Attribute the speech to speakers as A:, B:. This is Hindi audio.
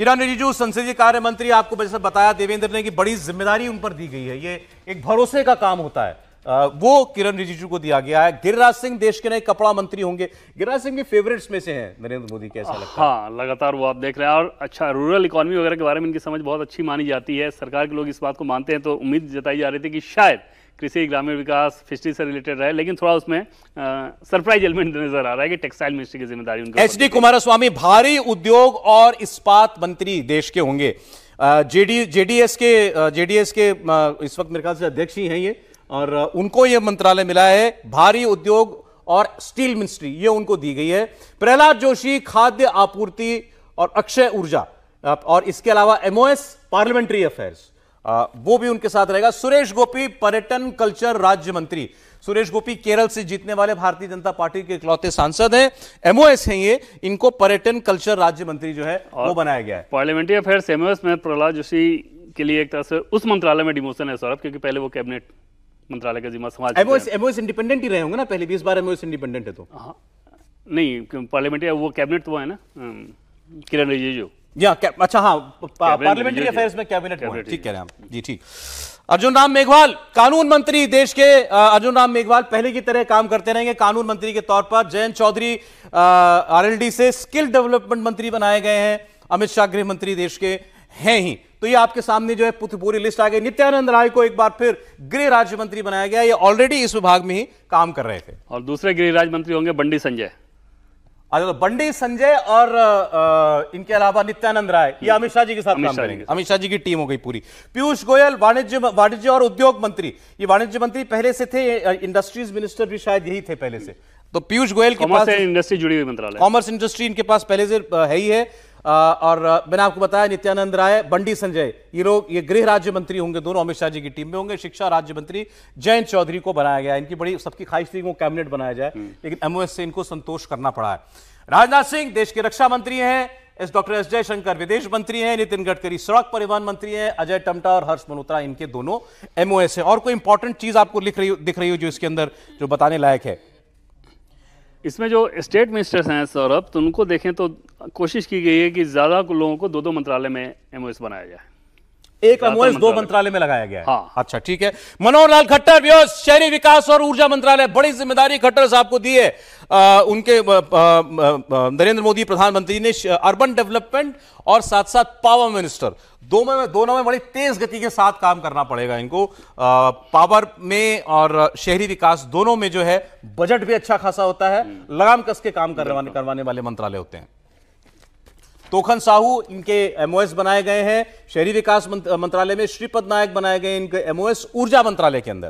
A: किरण रिजिजू संसदीय कार्य मंत्री आपको जैसे बताया देवेंद्र ने कि बड़ी जिम्मेदारी उन पर दी गई है ये एक भरोसे का काम होता है वो किरण रिजिजू को दिया गया है गिरिराज सिंह देश के नए कपड़ा मंत्री होंगे गिरिराज सिंह के फेवरेट्स में से हैं नरेंद्र मोदी कैसा लगता है हाँ लगातार वो आप देख रहे हैं और
B: अच्छा रूरल इकोनॉमी वगैरह के बारे में इनकी समझ बहुत अच्छी मानी जाती है सरकार के लोग इस बात को मानते हैं तो उम्मीद जताई जा रही थी कि शायद कृषि ग्रामीण विकास फिशरी से रिलेटेड रहे लेकिन थोड़ा उसमें सरप्राइज एलिमेंट नजर आ रहा है कि टेक्सटाइल मिनिस्ट्री की जिम्मेदारी उनकी एच डी
A: कुमारस्वामी भारी उद्योग और इस्पात मंत्री देश के होंगे जेडी जेडीएस के जेडीएस के इस वक्त मेरे ख्याल से अध्यक्ष ही हैं ये और उनको यह मंत्रालय मिला है भारी उद्योग और स्टील मिनिस्ट्री ये उनको दी गई है प्रहलाद जोशी खाद्य आपूर्ति और अक्षय ऊर्जा और इसके अलावा एमओएस पार्लियामेंट्री अफेयर्स वो भी उनके साथ रहेगा सुरेश गोपी पर्यटन कल्चर राज्य मंत्री सुरेश गोपी केरल से जीतने वाले भारतीय जनता पार्टी के इकलौते सांसद हैं एमओएस हैं ये इनको पर्यटन कल्चर राज्य मंत्री जो है वो बनाया
B: गया है पार्लियामेंट्री अफेयर्स एमओएस में प्रहलाद जोशी के लिए एक तरह से उस मंत्रालय में डिमोशन है सौरभ क्योंकि पहले वो कैबिनेट मंत्रालय का जिम्मा समाज
A: एमओएस इंडिपेंडेंट ही रहे होंगे ना पहले भी इस बार एमओएस इंडिपेंडेंट है तो हाँ
B: नहीं पार्लियामेंट वो कैबिनेट तो है ना हम्म, किरण रिजिजू
A: या अच्छा हाँ पार्लियामेंट्री अफेयर्स में कैबिनेट ठीक कह रहे हैं आप जी ठीक अर्जुन राम मेघवाल कानून मंत्री देश के अर्जुन राम मेघवाल पहले की तरह काम करते रहेंगे कानून मंत्री के तौर पर जयंत चौधरी आरएलडी से स्किल डेवलपमेंट मंत्री बनाए गए हैं अमित शाह गृह मंत्री देश के हैं ही तो ये आपके सामने जो है पूरी लिस्ट आ गई नित्यानंद राय को एक बार फिर गृह राज्य मंत्री बनाया गया ये ऑलरेडी इस विभाग में ही काम कर रहे थे और दूसरे गृह राज्य मंत्री होंगे बंडी संजय अच्छा तो बंडी संजय और आ, इनके अलावा नित्यानंद राय ये अमित शाह जी के साथ काम करेंगे अमित शाह जी की टीम हो गई पूरी पीयूष गोयल वाणिज्य वाणिज्य और उद्योग मंत्री ये वाणिज्य मंत्री पहले से थे इंडस्ट्रीज मिनिस्टर भी शायद यही थे पहले से तो पीयूष गोयल के पास इंडस्ट्री जुड़ी हुई मंत्रालय कॉमर्स इंडस्ट्री इनके पास पहले से है ही है और मैंने आपको बताया नित्यानंद राय बंडी संजय ये लोग ये गृह राज्य मंत्री होंगे दोनों अमित शाह जी की टीम में होंगे शिक्षा राज्य मंत्री जयंत चौधरी को बनाया गया इनकी बड़ी सबकी ख्वाहिश थी वो कैबिनेट बनाया जाए हम्म। लेकिन एमओएस से इनको संतोष करना पड़ा है राजनाथ सिंह देश के रक्षा मंत्री हैं एस डॉक्टर एस जयशंकर विदेश मंत्री हैं नितिन गडकरी सड़क परिवहन मंत्री हैं अजय टमटा और हर्ष मल्होत्रा इनके दोनों एमओएस हैं और कोई इंपॉर्टेंट चीज आपको लिख रही दिख रही हो जो इसके अंदर जो बताने लायक है
B: इसमें जो स्टेट मिनिस्टर्स हैं सौरभ तो उनको देखें तो कोशिश की गई है कि ज़्यादा लोगों को
A: दो दो मंत्रालय में एम बनाया जाए एक एम्बुलेंस दो मंत्रालय में लगाया गया है हाँ। अच्छा ठीक है मनोहर लाल खट्टर शहरी विकास और ऊर्जा मंत्रालय बड़ी जिम्मेदारी खट्टर साहब को दी है आ, उनके नरेंद्र मोदी प्रधानमंत्री ने अर्बन डेवलपमेंट और साथ साथ पावर मिनिस्टर दो में दोनों में बड़ी तेज गति के साथ काम करना पड़ेगा इनको आ, पावर में और शहरी विकास दोनों में जो है बजट भी अच्छा खासा होता है लगाम कस के काम करवाने करवाने वाले मंत्रालय होते हैं तोखन साहू इनके एमओएस बनाए गए हैं शहरी विकास मंत्रालय में श्रीपद नायक बनाए गए इनके एमओएस ऊर्जा मंत्रालय के अंदर